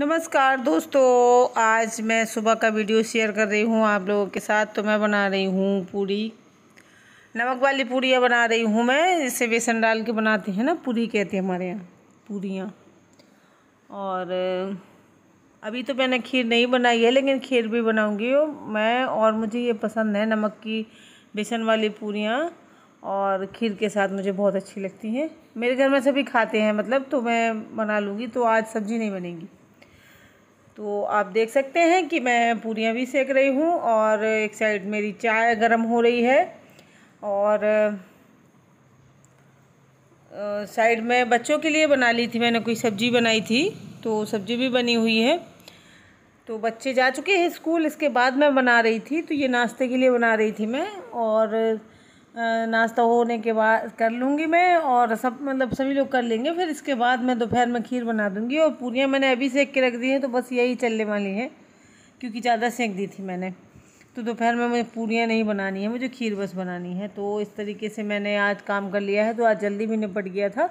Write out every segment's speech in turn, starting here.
नमस्कार दोस्तों आज मैं सुबह का वीडियो शेयर कर रही हूँ आप लोगों के साथ तो मैं बना रही हूँ पूरी नमक वाली पूड़ियाँ बना रही हूँ मैं जिसे बेसन डाल के बनाते हैं ना पूरी कहते हैं हमारे यहाँ पूड़ियाँ और अभी तो मैंने खीर नहीं बनाई है लेकिन खीर भी बनाऊँगी मैं और मुझे ये पसंद है नमक की बेसन वाली पूड़ियाँ और खीर के साथ मुझे बहुत अच्छी लगती हैं मेरे घर में सभी खाते हैं मतलब तो मैं बना लूँगी तो आज सब्ज़ी नहीं बनेगी तो आप देख सकते हैं कि मैं पूरियाँ भी सेक रही हूँ और एक साइड मेरी चाय गर्म हो रही है और साइड में बच्चों के लिए बना ली थी मैंने कोई सब्ज़ी बनाई थी तो सब्ज़ी भी बनी हुई है तो बच्चे जा चुके हैं स्कूल इसके बाद मैं बना रही थी तो ये नाश्ते के लिए बना रही थी मैं और नाश्ता होने के बाद कर लूँगी मैं और सब मतलब सभी लोग कर लेंगे फिर इसके बाद मैं दोपहर में खीर बना दूँगी और पूरियाँ मैंने अभी सेक के रख दी हैं तो बस यही चलने वाली हैं क्योंकि ज़्यादा सेक दी थी मैंने तो दोपहर में मुझे पूरियाँ नहीं बनानी है मुझे खीर बस बनानी है तो इस तरीके से मैंने आज काम कर लिया है तो आज जल्दी भी निपट गया था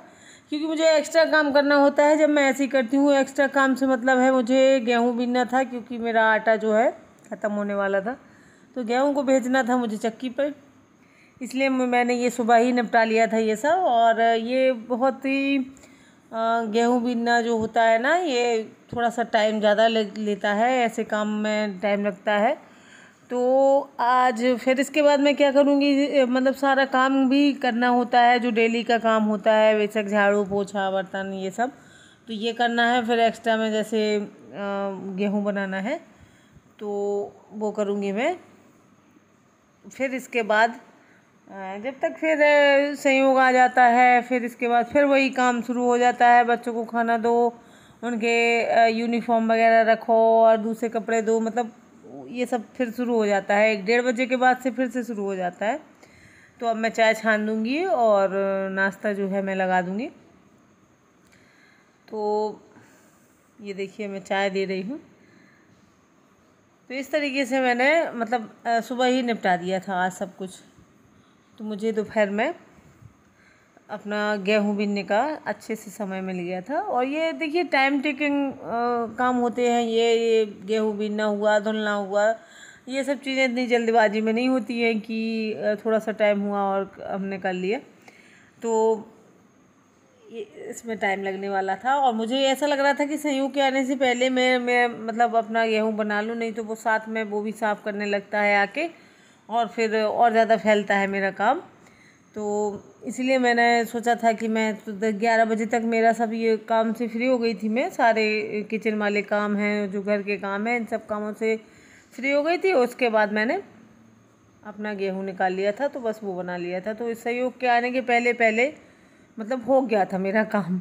क्योंकि मुझे एक्स्ट्रा काम करना होता है जब मैं ऐसे ही करती हूँ एक्स्ट्रा काम से मतलब है मुझे गेहूँ बीनना था क्योंकि मेरा आटा जो है ख़त्म होने वाला था तो गेहूँ को भेजना था मुझे चक्की पर इसलिए मैंने ये सुबह ही निपटा लिया था ये सब और ये बहुत ही गेहूँ बीनना जो होता है ना ये थोड़ा सा टाइम ज़्यादा ले, लेता है ऐसे काम में टाइम लगता है तो आज फिर इसके बाद मैं क्या करूँगी मतलब सारा काम भी करना होता है जो डेली का काम होता है बेशक झाड़ू पोछा बर्तन ये सब तो ये करना है फिर एक्स्ट्रा में जैसे गेहूँ बनाना है तो वो करूँगी मैं फिर इसके बाद हाँ, जब तक फिर संयोग आ जाता है फिर इसके बाद फिर वही काम शुरू हो जाता है बच्चों को खाना दो उनके यूनिफॉर्म वगैरह रखो और दूसरे कपड़े दो मतलब ये सब फिर शुरू हो जाता है एक डेढ़ बजे के बाद से फिर से शुरू हो जाता है तो अब मैं चाय छान दूँगी और नाश्ता जो है मैं लगा दूँगी तो ये देखिए मैं चाय दे रही हूँ तो इस तरीके से मैंने मतलब सुबह ही निपटा दिया था आज सब कुछ तो मुझे दोपहर में अपना गेहूं बीनने का अच्छे से समय मिल गया था और ये देखिए टाइम टेकिंग काम होते हैं ये ये गेहूँ बीनना हुआ धुलना हुआ ये सब चीज़ें इतनी जल्दबाजी में नहीं होती हैं कि थोड़ा सा टाइम हुआ और हमने कर लिया तो इसमें टाइम लगने वाला था और मुझे ऐसा लग रहा था कि संयोग के आने से पहले मैं मैं मतलब अपना गेहूँ बना लूँ नहीं तो वो साथ में वो भी साफ़ करने लगता है आके और फिर और ज़्यादा फैलता है मेरा काम तो इसलिए मैंने सोचा था कि मैं तो ग्यारह बजे तक मेरा सब ये काम से फ्री हो गई थी मैं सारे किचन वाले काम हैं जो घर के काम हैं इन सब कामों से फ्री हो गई थी उसके बाद मैंने अपना गेहूँ निकाल लिया था तो बस वो बना लिया था तो इस सहयोग के आने के पहले पहले मतलब हो गया था मेरा काम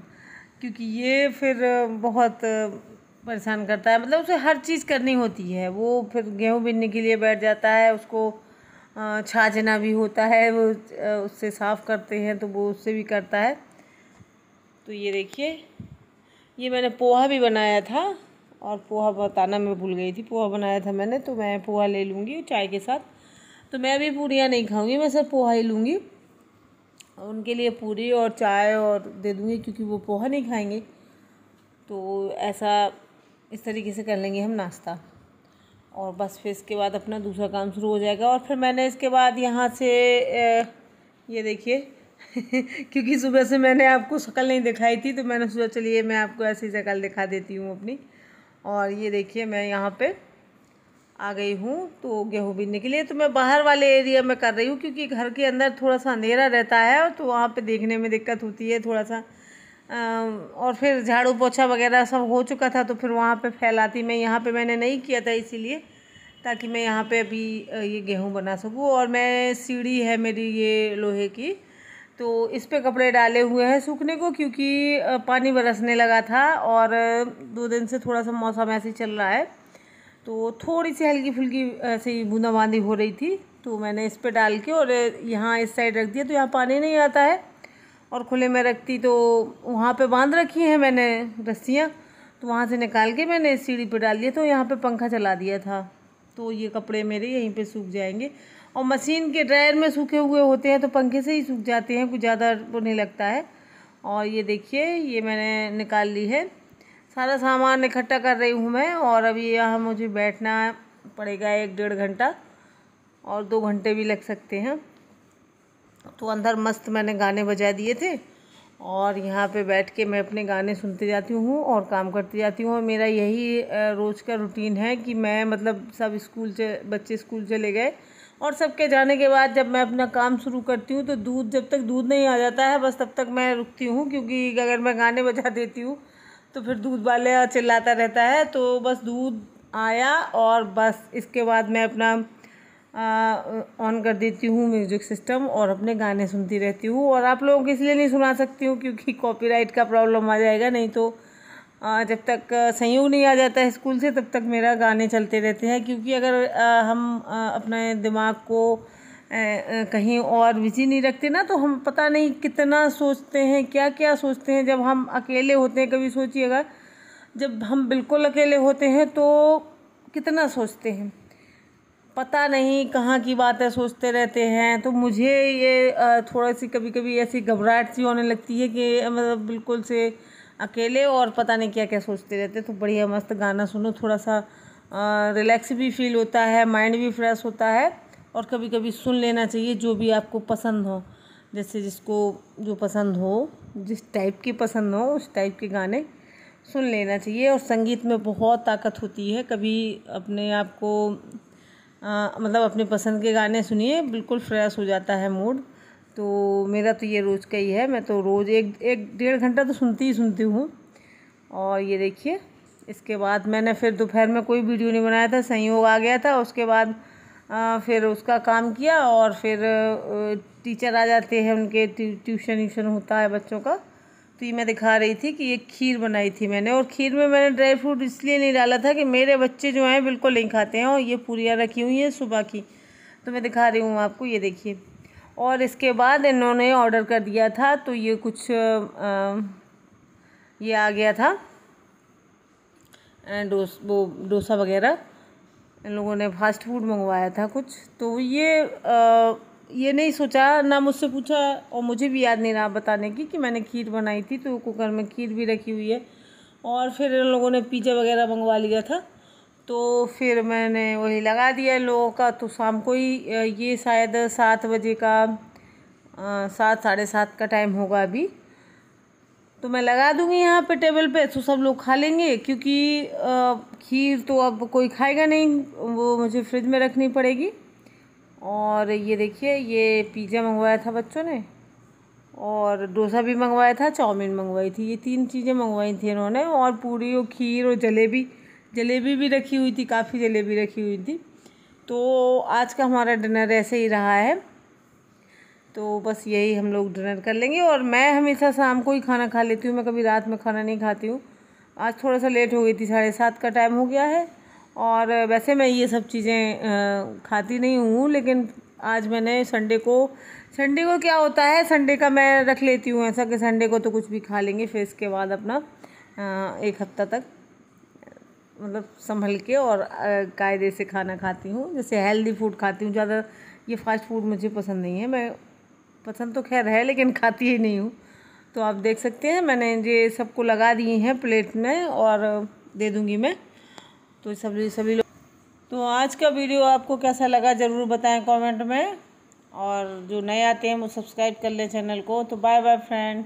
क्योंकि ये फिर बहुत परेशान करता है मतलब उसे हर चीज़ करनी होती है वो फिर गेहूँ बीनने के लिए बैठ जाता है उसको छाछना भी होता है वो उससे साफ़ करते हैं तो वो उससे भी करता है तो ये देखिए ये मैंने पोहा भी बनाया था और पोहा बताना मैं भूल गई थी पोहा बनाया था मैंने तो मैं पोहा ले लूँगी चाय के साथ तो मैं अभी पूरियाँ नहीं खाऊँगी मैं सिर्फ पोहा ही लूँगी उनके लिए पूरी और चाय और दे दूँगी क्योंकि वो पोहा नहीं खाएंगे तो ऐसा इस तरीके से कर लेंगे हम नाश्ता और बस फिर इसके बाद अपना दूसरा काम शुरू हो जाएगा और फिर मैंने इसके बाद यहाँ से ये देखिए क्योंकि सुबह से मैंने आपको शक्ल नहीं दिखाई थी तो मैंने सोचा चलिए मैं आपको ऐसी शक्ल दिखा देती हूँ अपनी और ये देखिए मैं यहाँ पे आ गई हूँ तो गेहूँ बीनने के लिए तो मैं बाहर वाले एरिया में कर रही हूँ क्योंकि घर के अंदर थोड़ा सा अंधेरा रहता है तो वहाँ पर देखने में दिक्कत होती है थोड़ा सा और फिर झाड़ू पोछा वगैरह सब हो चुका था तो फिर वहाँ पे फैलाती मैं यहाँ पे मैंने नहीं किया था इसीलिए ताकि मैं यहाँ पे अभी ये गेहूँ बना सकूँ और मैं सीढ़ी है मेरी ये लोहे की तो इस पे कपड़े डाले हुए हैं सूखने को क्योंकि पानी बरसने लगा था और दो दिन से थोड़ा सा मौसम ऐसे चल रहा है तो थोड़ी सी हल्की फुल्की ऐसे ही बूंदाबांदी हो रही थी तो मैंने इस पर डाल के और यहाँ इस साइड रख दिया तो यहाँ पानी नहीं आता है और खुले में रखती तो वहाँ पे बांध रखी हैं मैंने रस्सियाँ तो वहाँ से निकाल के मैंने सीढ़ी पे डाल दिया तो यहाँ पे पंखा चला दिया था तो ये कपड़े मेरे यहीं पे सूख जाएंगे और मशीन के ड्रायर में सूखे हुए होते हैं तो पंखे से ही सूख जाते हैं कुछ ज़्यादा वो नहीं लगता है और ये देखिए ये मैंने निकाल ली है सारा सामान इकट्ठा कर रही हूँ मैं और अभी यहाँ मुझे बैठना पड़ेगा एक डेढ़ घंटा और दो घंटे भी लग सकते हैं तो अंदर मस्त मैंने गाने बजा दिए थे और यहाँ पे बैठ के मैं अपने गाने सुनते जाती हूँ और काम करती जाती हूँ और मेरा यही रोज़ का रूटीन है कि मैं मतलब सब स्कूल से बच्चे स्कूल चले गए और सबके जाने के बाद जब मैं अपना काम शुरू करती हूँ तो दूध जब तक दूध नहीं आ जाता है बस तब तक मैं रुकती हूँ क्योंकि अगर मैं गाने बजा देती हूँ तो फिर दूध वाले चिल्लाता रहता है तो बस दूध आया और बस इसके बाद मैं अपना ऑन कर देती हूँ म्यूजिक सिस्टम और अपने गाने सुनती रहती हूँ और आप लोगों को इसलिए नहीं सुना सकती हूँ क्योंकि कॉपीराइट का प्रॉब्लम आ जाएगा नहीं तो जब तक संयोग नहीं आ जाता है स्कूल से तब तक मेरा गाने चलते रहते हैं क्योंकि अगर हम अपने दिमाग को कहीं और बिजी नहीं रखते ना तो हम पता नहीं कितना सोचते हैं क्या क्या सोचते हैं जब हम अकेले होते हैं कभी सोचिएगा जब हम बिल्कुल अकेले होते हैं तो कितना सोचते हैं पता नहीं कहाँ की बातें सोचते रहते हैं तो मुझे ये थोड़ा सी कभी कभी ऐसी घबराहट सी होने लगती है कि मतलब बिल्कुल से अकेले और पता नहीं क्या क्या सोचते रहते तो बढ़िया मस्त गाना सुनो थोड़ा सा रिलैक्स भी फील होता है माइंड भी फ्रेश होता है और कभी कभी सुन लेना चाहिए जो भी आपको पसंद हो जैसे जिसको जो पसंद हो जिस टाइप की पसंद हो उस टाइप के गाने सुन लेना चाहिए और संगीत में बहुत ताकत होती है कभी अपने आप को आ, मतलब अपने पसंद के गाने सुनिए बिल्कुल फ्रेश हो जाता है मूड तो मेरा तो ये रोज़ का ही है मैं तो रोज़ एक एक डेढ़ घंटा तो सुनती ही सुनती हूँ और ये देखिए इसके बाद मैंने फिर दोपहर में कोई वीडियो नहीं बनाया था संयोग आ गया था उसके बाद आ, फिर उसका काम किया और फिर टीचर आ जाते हैं उनके ट्यूशन ट्यूशन होता है बच्चों का तो ये मैं दिखा रही थी कि ये खीर बनाई थी मैंने और खीर में मैंने ड्राई फ्रूट इसलिए नहीं डाला था कि मेरे बच्चे जो हैं बिल्कुल नहीं खाते हैं और ये पूरियाँ रखी हुई हैं सुबह की तो मैं दिखा रही हूँ आपको ये देखिए और इसके बाद इन्होंने ऑर्डर कर दिया था तो ये कुछ आ, ये आ गया था डोस वो डोसा वगैरह इन लोगों ने फास्ट फूड मंगवाया था कुछ तो ये आ, ये नहीं सोचा ना मुझसे पूछा और मुझे भी याद नहीं रहा बताने की कि मैंने खीर बनाई थी तो कुकर में खीर भी रखी हुई है और फिर इन लोगों ने पिज़्ज़ा वगैरह मंगवा लिया था तो फिर मैंने वही लगा दिया लोगों का तो शाम को ही ये शायद सात बजे का सात साढ़े सात का टाइम होगा अभी तो मैं लगा दूँगी यहाँ पे टेबल पे तो सब लोग खा लेंगे क्योंकि खीर तो अब कोई खाएगा नहीं वो मुझे फ्रिज में रखनी पड़ेगी और ये देखिए ये पिज़्ज़ा मंगवाया था बच्चों ने और डोसा भी मंगवाया था चाउमीन मंगवाई थी ये तीन चीज़ें मंगवाई थी इन्होंने और पूरी और खीर और जलेबी जलेबी भी रखी हुई थी काफ़ी जलेबी रखी हुई थी तो आज का हमारा डिनर ऐसे ही रहा है तो बस यही हम लोग डिनर कर लेंगे और मैं हमेशा शाम को ही खाना खा लेती हूँ मैं कभी रात में खाना नहीं खाती हूँ आज थोड़ा सा लेट हो गई थी साढ़े सात का टाइम हो गया है और वैसे मैं ये सब चीज़ें खाती नहीं हूँ लेकिन आज मैंने संडे को संडे को क्या होता है संडे का मैं रख लेती हूँ ऐसा कि संडे को तो कुछ भी खा लेंगे फिर इसके बाद अपना एक हफ्ता तक मतलब संभल के और कायदे से खाना खाती हूँ जैसे हेल्दी फूड खाती हूँ ज़्यादा ये फास्ट फूड मुझे पसंद नहीं है मैं पसंद तो खैर है लेकिन खाती ही नहीं हूँ तो आप देख सकते हैं मैंने ये सबको लगा दिए हैं प्लेट में और दे दूँगी मैं तो सभी सभी लोग तो आज का वीडियो आपको कैसा लगा ज़रूर बताएं कमेंट में और जो नए आते हैं वो सब्सक्राइब कर लें चैनल को तो बाय बाय फ्रेंड